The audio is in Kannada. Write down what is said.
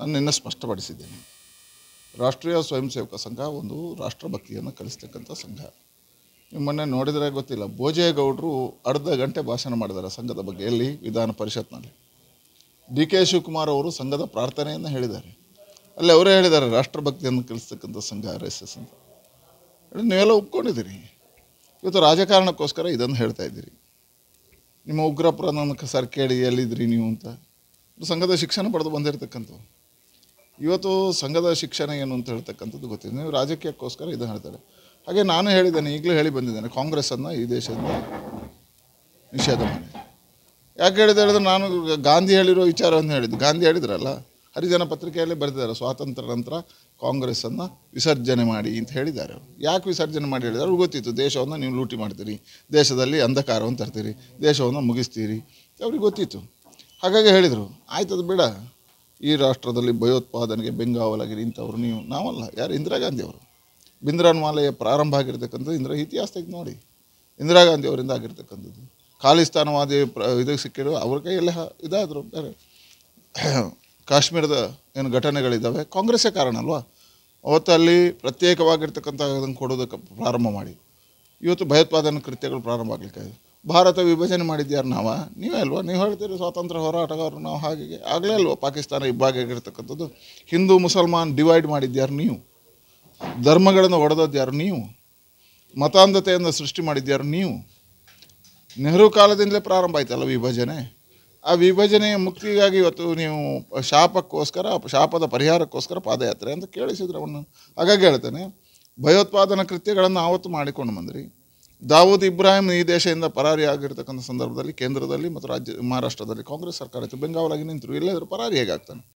ನನ್ನನ್ನು ಸ್ಪಷ್ಟಪಡಿಸಿದ್ದೇನೆ ರಾಷ್ಟ್ರೀಯ ಸ್ವಯಂ ಸೇವಕ ಸಂಘ ಒಂದು ರಾಷ್ಟ್ರಭಕ್ತಿಯನ್ನು ಕಲಿಸ್ತಕ್ಕಂಥ ಸಂಘ ನಿಮ್ಮನ್ನೆ ಮೊನ್ನೆ ನೋಡಿದರೆ ಗೊತ್ತಿಲ್ಲ ಭೋಜೇಗೌಡರು ಅರ್ಧ ಗಂಟೆ ಭಾಷಣ ಮಾಡಿದ್ದಾರೆ ಸಂಘದ ಬಗ್ಗೆ ಎಲ್ಲಿ ವಿಧಾನ ಪರಿಷತ್ನಲ್ಲಿ ಡಿ ಕೆ ಶಿವಕುಮಾರ್ ಅವರು ಸಂಘದ ಪ್ರಾರ್ಥನೆಯನ್ನು ಹೇಳಿದ್ದಾರೆ ಅಲ್ಲಿ ಅವರೇ ಹೇಳಿದ್ದಾರೆ ರಾಷ್ಟ್ರಭಕ್ತಿಯನ್ನು ಕಲಿಸ್ತಕ್ಕಂಥ ಸಂಘ ಆರ್ ಎಸ್ ಎಸ್ ಅಂತ ನೀವೆಲ್ಲ ಒಪ್ಕೊಂಡಿದ್ದೀರಿ ಇವತ್ತು ರಾಜಕಾರಣಕ್ಕೋಸ್ಕರ ಇದನ್ನು ಹೇಳ್ತಾ ಇದ್ದೀರಿ ನಿಮ್ಮ ಉಗ್ರಪುರ ನನ್ನ ಸರ್ ಕೇಳಿ ಎಲ್ಲಿದ್ದೀರಿ ನೀವು ಅಂತ ಸಂಘದ ಶಿಕ್ಷಣ ಪಡೆದು ಬಂದಿರತಕ್ಕಂಥವು ಇವತ್ತು ಸಂಘದ ಶಿಕ್ಷಣ ಏನು ಅಂತ ಹೇಳ್ತಕ್ಕಂಥದ್ದು ಗೊತ್ತಿದೆ ನೀವು ರಾಜಕೀಯಕ್ಕೋಸ್ಕರ ಇದನ್ನು ಹೇಳ್ತಾರೆ ಹಾಗೆ ನಾನು ಹೇಳಿದ್ದೇನೆ ಈಗಲೂ ಹೇಳಿ ಬಂದಿದ್ದೇನೆ ಕಾಂಗ್ರೆಸ್ಸನ್ನು ಈ ದೇಶದಿಂದ ನಿಷೇಧ ಮಾಡಿ ಯಾಕೆ ಹೇಳಿದೆ ಹೇಳಿದ್ರೆ ನಾನು ಗಾಂಧಿ ಹೇಳಿರೋ ವಿಚಾರವನ್ನು ಹೇಳಿದ್ದು ಗಾಂಧಿ ಹೇಳಿದ್ರಲ್ಲ ಹರಿಜನ ಪತ್ರಿಕೆಯಲ್ಲಿ ಬರೆದಿದ್ದಾರೆ ಸ್ವಾತಂತ್ರ್ಯ ನಂತರ ಕಾಂಗ್ರೆಸ್ಸನ್ನು ವಿಸರ್ಜನೆ ಮಾಡಿ ಅಂತ ಹೇಳಿದ್ದಾರೆ ಯಾಕೆ ವಿಸರ್ಜನೆ ಮಾಡಿ ಹೇಳಿದ್ದಾರೆ ಅವ್ರಿಗೆ ಗೊತ್ತಿತ್ತು ದೇಶವನ್ನು ನೀವು ಲೂಟಿ ಮಾಡ್ತೀರಿ ದೇಶದಲ್ಲಿ ಅಂಧಕಾರವನ್ನು ತರ್ತೀರಿ ದೇಶವನ್ನು ಮುಗಿಸ್ತೀರಿ ಅವ್ರಿಗೆ ಗೊತ್ತಿತ್ತು ಹಾಗಾಗಿ ಹೇಳಿದರು ಆಯ್ತದು ಬೇಡ ಈ ರಾಷ್ಟ್ರದಲ್ಲಿ ಭಯೋತ್ಪಾದನೆಗೆ ಬೆಂಗಾವಲಾಗಿರಿ ಇಂಥವ್ರು ನೀವು ನಾವಲ್ಲ ಯಾರು ಇಂದಿರಾ ಗಾಂಧಿಯವರು ಬಿಂದ್ರಾನ್ಮಾಲೆಯ ಪ್ರಾರಂಭ ಆಗಿರ್ತಕ್ಕಂಥದ್ದು ಇಂದಿರಾ ಇತಿಹಾಸ ನೋಡಿ ಇಂದಿರಾ ಗಾಂಧಿ ಅವರಿಂದ ಆಗಿರ್ತಕ್ಕಂಥದ್ದು ಖಾಲಿಸ್ತಾನವಾದಿ ಪ್ರ ಇದಕ್ಕೆ ಸಿಕ್ಕಿರೋ ಅವ್ರ ಹ ಇದಾದರು ಬೇರೆ ಕಾಶ್ಮೀರದ ಏನು ಘಟನೆಗಳಿದ್ದಾವೆ ಕಾಂಗ್ರೆಸ್ಸೇ ಕಾರಣ ಅಲ್ವಾ ಅವತ್ತು ಅಲ್ಲಿ ಪ್ರತ್ಯೇಕವಾಗಿರ್ತಕ್ಕಂಥ ಅದನ್ನು ಕೊಡೋದಕ್ಕೆ ಪ್ರಾರಂಭ ಮಾಡಿ ಇವತ್ತು ಭಯೋತ್ಪಾದನಾ ಕೃತ್ಯಗಳು ಪ್ರಾರಂಭ ಆಗಲಿಕ್ಕೆ ಭಾರತ ವಿಭಜನೆ ಮಾಡಿದ್ಯಾರು ನಾವು ನೀವೇ ಅಲ್ವಾ ನೀವು ಹೇಳ್ತೀರಿ ಸ್ವಾತಂತ್ರ್ಯ ಹೋರಾಟಗಾರರು ನಾವು ಹಾಗೆ ಆಗಲೇ ಅಲ್ವಾ ಪಾಕಿಸ್ತಾನ ಇಬ್ಬಾಗಿರ್ತಕ್ಕಂಥದ್ದು ಹಿಂದೂ ಮುಸಲ್ಮಾನ್ ಡಿವೈಡ್ ಮಾಡಿದ್ಯಾರು ನೀವು ಧರ್ಮಗಳನ್ನು ಒಡೆದದ್ಯಾರು ನೀವು ಮತಾಂಧತೆಯನ್ನು ಸೃಷ್ಟಿ ಮಾಡಿದ್ಯಾರು ನೀವು ನೆಹರು ಕಾಲದಿಂದಲೇ ಪ್ರಾರಂಭ ಆಯ್ತಲ್ಲ ವಿಭಜನೆ ಆ ವಿಭಜನೆಯ ಮುಕ್ತಿಗಾಗಿ ಇವತ್ತು ನೀವು ಶಾಪಕ್ಕೋಸ್ಕರ ಶಾಪದ ಪರಿಹಾರಕ್ಕೋಸ್ಕರ ಪಾದಯಾತ್ರೆ ಅಂತ ಕೇಳಿಸಿದ್ರೆ ಅವನು ಹಾಗಾಗಿ ಹೇಳ್ತೇನೆ ಭಯೋತ್ಪಾದನಾ ಕೃತ್ಯಗಳನ್ನು ಆವತ್ತು ಮಾಡಿಕೊಂಡು ಬಂದ್ರಿ ದಾವೂದ್ ಇಬ್ರಾಹಿಂ ಈ ದೇಶದಿಂದ ಪರಾರಿಯಾಗಿರ್ತಕ್ಕಂಥ ಸಂದರ್ಭದಲ್ಲಿ ಕೇಂದ್ರದಲ್ಲಿ ಮತ್ತು ರಾಜ್ಯ ಮಹಾರಾಷ್ಟ್ರದಲ್ಲಿ ಕಾಂಗ್ರೆಸ್ ಸರ್ಕಾರ ಬೆಂಗಾವಲಾಗಿ ನಿಂತರು ಇಲ್ಲೇ ಪರಾರಿ ಹೇಗಾಗ್ತಾನೆ